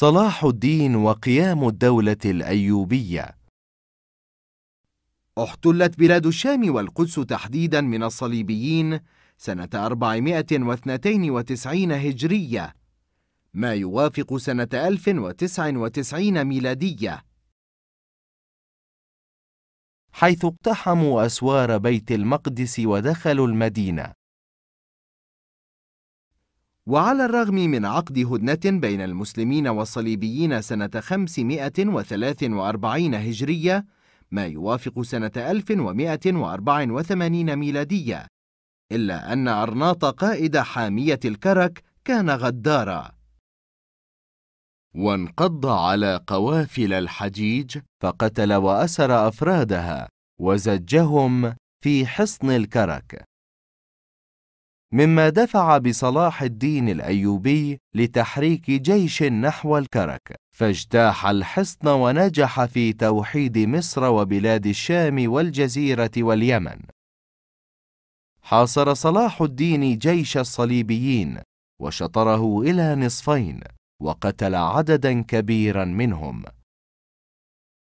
صلاح الدين وقيام الدولة الأيوبية احتلت بلاد الشام والقدس تحديداً من الصليبيين سنة 492 هجرية ما يوافق سنة 1099 ميلادية حيث اقتحموا أسوار بيت المقدس ودخلوا المدينة وعلى الرغم من عقد هدنة بين المسلمين والصليبيين سنة 543 هجرية ما يوافق سنة 1184 ميلادية إلا أن أرناط قائد حامية الكرك كان غدارا وانقض على قوافل الحجيج فقتل وأسر أفرادها وزجهم في حصن الكرك مما دفع بصلاح الدين الايوبي لتحريك جيش نحو الكرك فاجتاح الحصن ونجح في توحيد مصر وبلاد الشام والجزيره واليمن حاصر صلاح الدين جيش الصليبيين وشطره الى نصفين وقتل عددا كبيرا منهم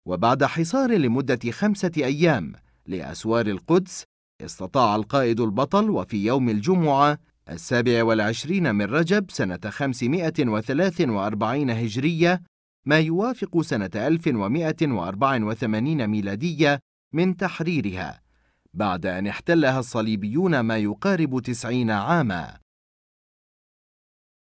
وبعد حصار لمده خمسه ايام لاسوار القدس استطاع القائد البطل وفي يوم الجمعة السابع والعشرين من رجب سنة 543 هجرية ما يوافق سنة 1184 ميلادية من تحريرها بعد أن احتلها الصليبيون ما يقارب تسعين عاماً